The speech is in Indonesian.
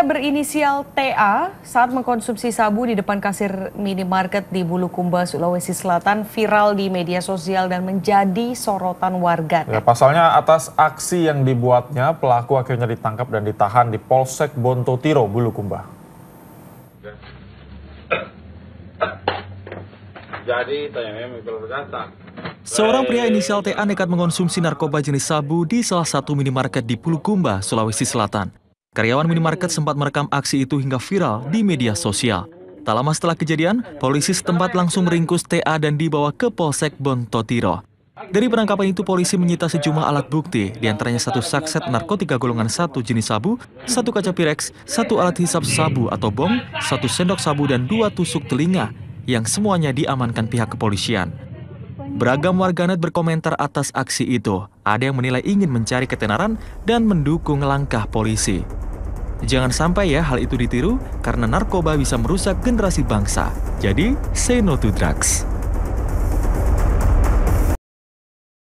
Pria berinisial TA saat mengkonsumsi sabu di depan kasir minimarket di Bulukumba, Sulawesi Selatan viral di media sosial dan menjadi sorotan warga. Ya, pasalnya atas aksi yang dibuatnya, pelaku akhirnya ditangkap dan ditahan di Polsek Bontotiro, Bulukumba. Seorang pria inisial TA nekat mengonsumsi narkoba jenis sabu di salah satu minimarket di Pulukumba, Sulawesi Selatan. Karyawan hmm. minimarket sempat merekam aksi itu hingga viral di media sosial. Tak lama setelah kejadian, polisi setempat langsung meringkus TA dan dibawa ke Polsek Bontotiro. Dari penangkapan itu, polisi menyita sejumlah alat bukti, diantaranya satu sakset narkotika golongan satu jenis sabu, satu kaca pirex, satu alat hisap sabu atau bong, satu sendok sabu, dan dua tusuk telinga, yang semuanya diamankan pihak kepolisian. Beragam warganet berkomentar atas aksi itu. Ada yang menilai ingin mencari ketenaran dan mendukung langkah polisi. Jangan sampai ya hal itu ditiru, karena narkoba bisa merusak generasi bangsa. Jadi, say no to drugs.